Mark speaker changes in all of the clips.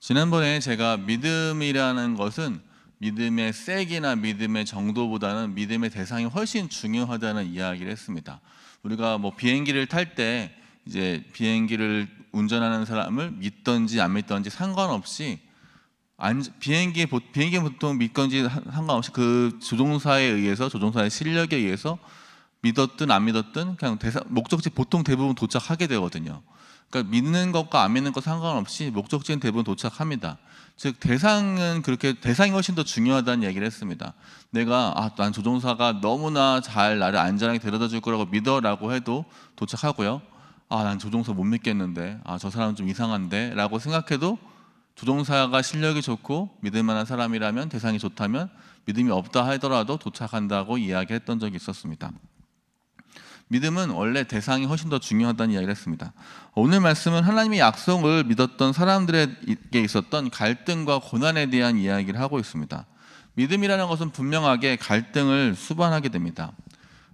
Speaker 1: 지난번에 제가 믿음이라는 것은 믿음의 세기나 믿음의 정도보다는 믿음의 대상이 훨씬 중요하다는 이야기를 했습니다. 우리가 뭐 비행기를 탈 때 이제 비행기를 운전하는 사람을 믿던지 안 믿던지 상관없이 비행기 비행기 보통 믿건지 상관없이 그 조종사에 의해서 조종사의 실력에 의해서 믿었든 안 믿었든 그냥 대사, 목적지 보통 대부분 도착하게 되거든요. 그러니까 믿는 것과 안 믿는 것 상관없이 목적지는 대부분 도착합니다. 즉 대상은 그렇게 대상이 훨씬 더 중요하다는 얘기를 했습니다. 내가 아, 난 조종사가 너무나 잘 나를 안전하게 데려다 줄 거라고 믿어라고 해도 도착하고요. 아, 난 조종사 못 믿겠는데. 아, 저 사람 좀 이상한데라고 생각해도 조종사가 실력이 좋고 믿을 만한 사람이라면 대상이 좋다면 믿음이 없다 하더라도 도착한다고 이야기했던 적이 있었습니다. 믿음은 원래 대상이 훨씬 더 중요하다는 이야기를 했습니다. 오늘 말씀은 하나님의 약속을 믿었던 사람들에게 있었던 갈등과 고난에 대한 이야기를 하고 있습니다. 믿음이라는 것은 분명하게 갈등을 수반하게 됩니다.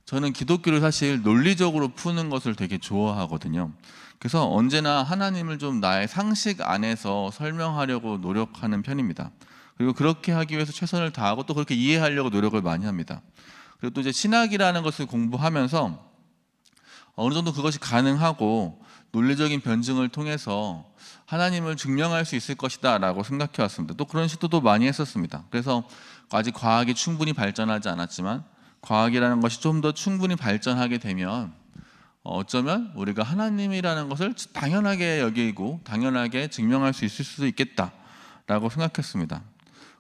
Speaker 1: 저는 기독교를 사실 논리적으로 푸는 것을 되게 좋아하거든요. 그래서 언제나 하나님을 좀 나의 상식 안에서 설명하려고 노력하는 편입니다. 그리고 그렇게 하기 위해서 최선을 다하고 또 그렇게 이해하려고 노력을 많이 합니다. 그리고 또 이제 신학이라는 것을 공부하면서 어느 정도 그것이 가능하고 논리적인 변증을 통해서 하나님을 증명할 수 있을 것이다라고 생각해 왔습니다. 또 그런 시도도 많이 했었습니다. 그래서 아직 과학이 충분히 발전하지 않았지만 과학이라는 것이 좀 더 충분히 발전하게 되면 어쩌면 우리가 하나님이라는 것을 당연하게 여기고 당연하게 증명할 수 있을 수도 있겠다라고 생각했습니다.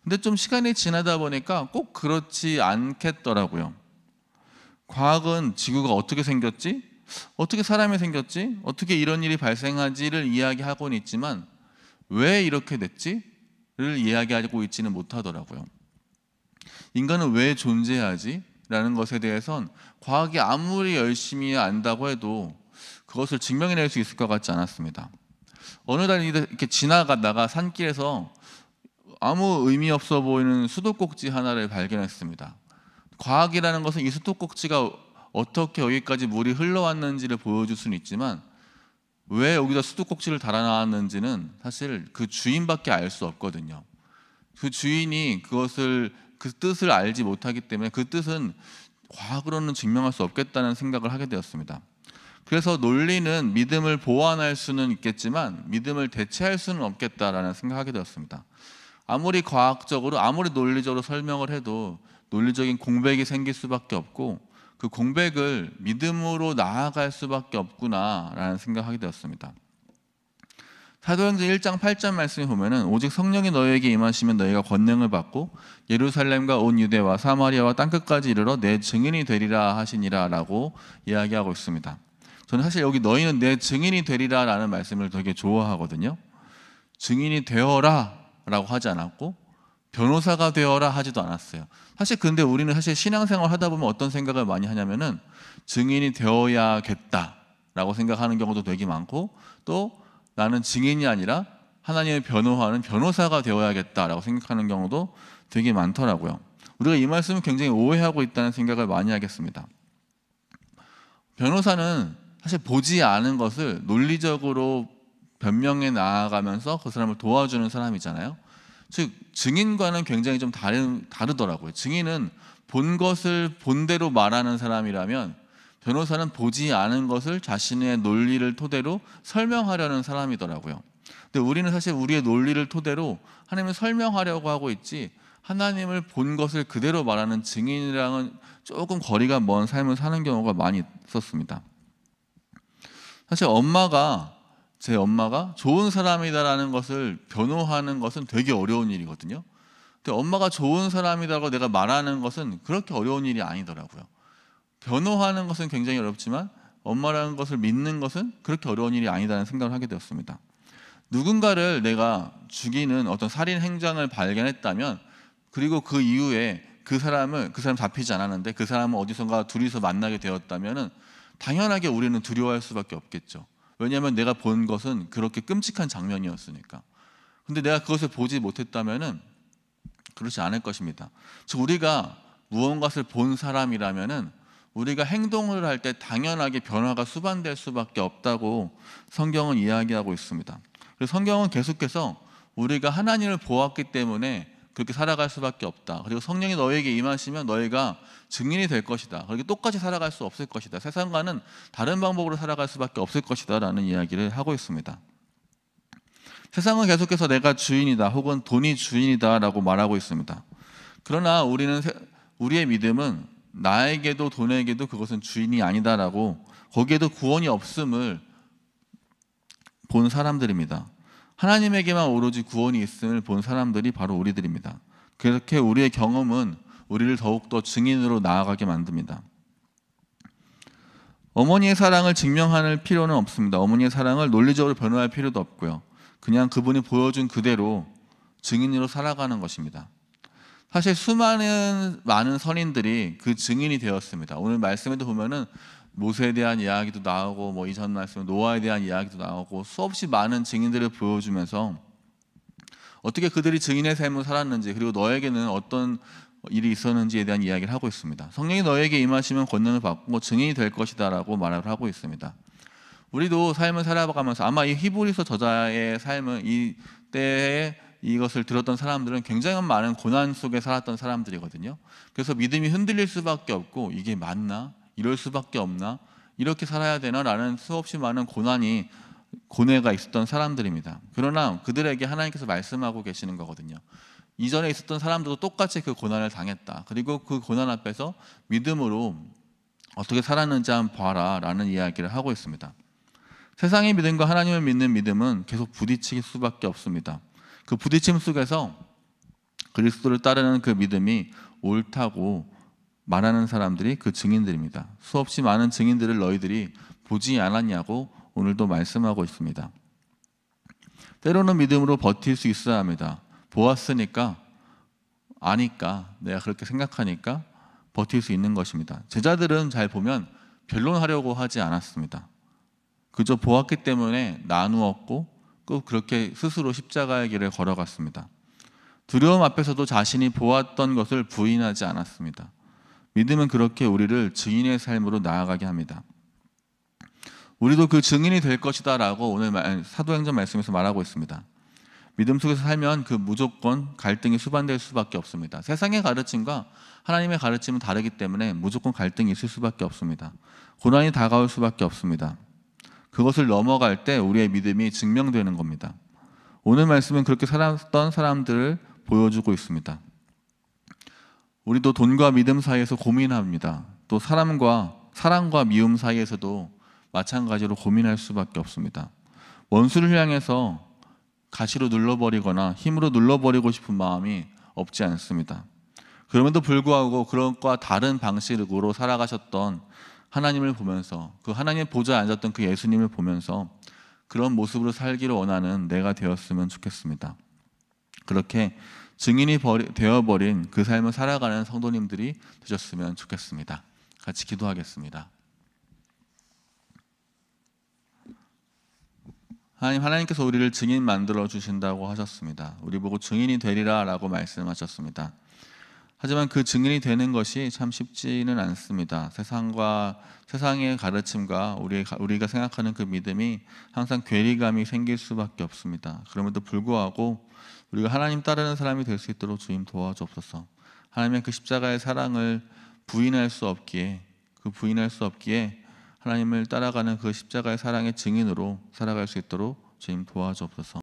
Speaker 1: 근데 좀 시간이 지나다 보니까 꼭 그렇지 않겠더라고요. 과학은 지구가 어떻게 생겼지? 어떻게 사람이 생겼지? 어떻게 이런 일이 발생하지를 이야기하고는 있지만 왜 이렇게 됐지?를 이야기하고 있지는 못하더라고요. 인간은 왜 존재하지? 라는 것에 대해선 과학이 아무리 열심히 안다고 해도 그것을 증명해낼 수 있을 것 같지 않았습니다. 어느 날 이렇게 지나가다가 산길에서 아무 의미 없어 보이는 수도꼭지 하나를 발견했습니다. 과학이라는 것은 이 수도꼭지가 어떻게 여기까지 물이 흘러왔는지를 보여줄 수는 있지만 왜 여기다 수도꼭지를 달아놨는지는 사실 그 주인밖에 알 수 없거든요. 그 주인이 그것을 그 뜻을 알지 못하기 때문에 그 뜻은 과학으로는 증명할 수 없겠다는 생각을 하게 되었습니다. 그래서 논리는 믿음을 보완할 수는 있겠지만 믿음을 대체할 수는 없겠다라는 생각하게 되었습니다. 아무리 과학적으로 아무리 논리적으로 설명을 해도 논리적인 공백이 생길 수밖에 없고 그 공백을 믿음으로 나아갈 수밖에 없구나라는 생각하게 되었습니다. 사도행전 1장 8절 말씀에 보면은 오직 성령이 너희에게 임하시면 너희가 권능을 받고 예루살렘과 온 유대와 사마리아와 땅끝까지 이르러 내 증인이 되리라 하시니라라고 이야기하고 있습니다. 저는 사실 여기 너희는 내 증인이 되리라라는 말씀을 되게 좋아하거든요. 증인이 되어라라고 하지 않았고 변호사가 되어라 하지도 않았어요. 사실 근데 우리는 사실 신앙생활 하다 보면 어떤 생각을 많이 하냐면은 증인이 되어야겠다라고 생각하는 경우도 되게 많고 또 나는 증인이 아니라 하나님의 변호하는 변호사가 되어야겠다라고 생각하는 경우도 되게 많더라고요. 우리가 이 말씀을 굉장히 오해하고 있다는 생각을 많이 하겠습니다. 변호사는 사실 보지 않은 것을 논리적으로 변명에 나아가면서 그 사람을 도와주는 사람이잖아요. 즉 증인과는 굉장히 좀 다른 다르더라고요. 증인은 본 것을 본대로 말하는 사람이라면 변호사는 보지 않은 것을 자신의 논리를 토대로 설명하려는 사람이더라고요. 근데 우리는 사실 우리의 논리를 토대로 하나님을 설명하려고 하고 있지 하나님을 본 것을 그대로 말하는 증인이랑은 조금 거리가 먼 삶을 사는 경우가 많이 있었습니다. 사실 엄마가 제 엄마가 좋은 사람이다라는 것을 변호하는 것은 되게 어려운 일이거든요. 근데 엄마가 좋은 사람이라고 내가 말하는 것은 그렇게 어려운 일이 아니더라고요. 변호하는 것은 굉장히 어렵지만 엄마라는 것을 믿는 것은 그렇게 어려운 일이 아니다는 생각을 하게 되었습니다. 누군가를 내가 죽이는 어떤 살인 행장을 발견했다면 그리고 그 이후에 그 사람을 그 사람 잡히지 않았는데 그 사람은 어디선가 둘이서 만나게 되었다면은 당연하게 우리는 두려워할 수밖에 없겠죠. 왜냐하면 내가 본 것은 그렇게 끔찍한 장면이었으니까. 근데 내가 그것을 보지 못했다면은 그렇지 않을 것입니다. 즉 우리가 무언가를 본 사람이라면은 우리가 행동을 할 때 당연하게 변화가 수반될 수밖에 없다고 성경은 이야기하고 있습니다. 그래서 성경은 계속해서 우리가 하나님을 보았기 때문에 그렇게 살아갈 수밖에 없다. 그리고 성령이 너에게 임하시면 너희가 증인이 될 것이다. 그렇게 똑같이 살아갈 수 없을 것이다. 세상과는 다른 방법으로 살아갈 수밖에 없을 것이다라는 이야기를 하고 있습니다. 세상은 계속해서 내가 주인이다 혹은 돈이 주인이다라고 말하고 있습니다. 그러나 우리는 우리의 믿음은 나에게도 돈에게도 그것은 주인이 아니다라고 거기에도 구원이 없음을 본 사람들입니다. 하나님에게만 오로지 구원이 있음을 본 사람들이 바로 우리들입니다. 그렇게 우리의 경험은 우리를 더욱더 증인으로 나아가게 만듭니다. 어머니의 사랑을 증명할 필요는 없습니다. 어머니의 사랑을 논리적으로 변호할 필요도 없고요. 그냥 그분이 보여준 그대로 증인으로 살아가는 것입니다. 사실 수많은 많은 선인들이 그 증인이 되었습니다. 오늘 말씀에도 보면은 모세에 대한 이야기도 나오고 뭐 이전 말씀 노아에 대한 이야기도 나오고 수없이 많은 증인들을 보여주면서 어떻게 그들이 증인의 삶을 살았는지 그리고 너에게는 어떤 일이 있었는지에 대한 이야기를 하고 있습니다. 성령이 너에게 임하시면 권능을 받고 뭐 증인이 될 것이다라고 말을 하고 있습니다. 우리도 삶을 살아가면서 아마 이 히브리서 저자의 삶은 이 때에 이것을 들었던 사람들은 굉장히 많은 고난 속에 살았던 사람들이거든요. 그래서 믿음이 흔들릴 수밖에 없고 이게 맞나? 이럴 수밖에 없나? 이렇게 살아야 되나라는 수없이 많은 고난이 고뇌가 있었던 사람들입니다. 그러나 그들에게 하나님께서 말씀하고 계시는 거거든요. 이전에 있었던 사람들도 똑같이 그 고난을 당했다. 그리고 그 고난 앞에서 믿음으로 어떻게 살았는지 한번 봐라라는 이야기를 하고 있습니다. 세상의 믿음과 하나님을 믿는 믿음은 계속 부딪힐 수밖에 없습니다. 그 부딪힘 속에서 그리스도를 따르는 그 믿음이 옳다고 말하는 사람들이 그 증인들입니다. 수없이 많은 증인들을 너희들이 보지 않았냐고 오늘도 말씀하고 있습니다. 때로는 믿음으로 버틸 수 있어야 합니다. 보았으니까 아니까 내가 그렇게 생각하니까 버틸 수 있는 것입니다. 제자들은 잘 보면 변론하려고 하지 않았습니다. 그저 보았기 때문에 나누었고 꼭 그렇게 스스로 십자가의 길을 걸어갔습니다. 두려움 앞에서도 자신이 보았던 것을 부인하지 않았습니다. 믿음은 그렇게 우리를 증인의 삶으로 나아가게 합니다. 우리도 그 증인이 될 것이다라고 오늘 사도행전 말씀에서 말하고 있습니다. 믿음 속에서 살면 그 무조건 갈등이 수반될 수밖에 없습니다. 세상의 가르침과 하나님의 가르침은 다르기 때문에 무조건 갈등이 있을 수밖에 없습니다. 고난이 다가올 수밖에 없습니다. 그것을 넘어갈 때 우리의 믿음이 증명되는 겁니다. 오늘 말씀은 그렇게 살았던 사람들을 보여주고 있습니다. 우리도 돈과 믿음 사이에서 고민합니다. 또 사람과 사랑과 미움 사이에서도 마찬가지로 고민할 수밖에 없습니다. 원수를 향해서 가시로 눌러버리거나 힘으로 눌러버리고 싶은 마음이 없지 않습니다. 그럼에도 불구하고 그런과 다른 방식으로 살아가셨던 하나님을 보면서 그 하나님의 보좌에 앉았던 그 예수님을 보면서 그런 모습으로 살기를 원하는 내가 되었으면 좋겠습니다. 그렇게 증인이 되어버린 그 삶을 살아가는 성도님들이 되셨으면 좋겠습니다. 같이 기도하겠습니다. 하나님 하나님께서 우리를 증인 만들어 주신다고 하셨습니다. 우리 보고 증인이 되리라라고 말씀하셨습니다. 하지만 그 증인이 되는 것이 참 쉽지는 않습니다. 세상과 세상의 가르침과 우리 우리가 생각하는 그 믿음이 항상 괴리감이 생길 수밖에 없습니다. 그럼에도 불구하고 우리가 하나님 따르는 사람이 될 수 있도록 주님 도와주옵소서. 하나님의 그 십자가의 사랑을 부인할 수 없기에 그 부인할 수 없기에 하나님을 따라가는 그 십자가의 사랑의 증인으로 살아갈 수 있도록 주님 도와주옵소서.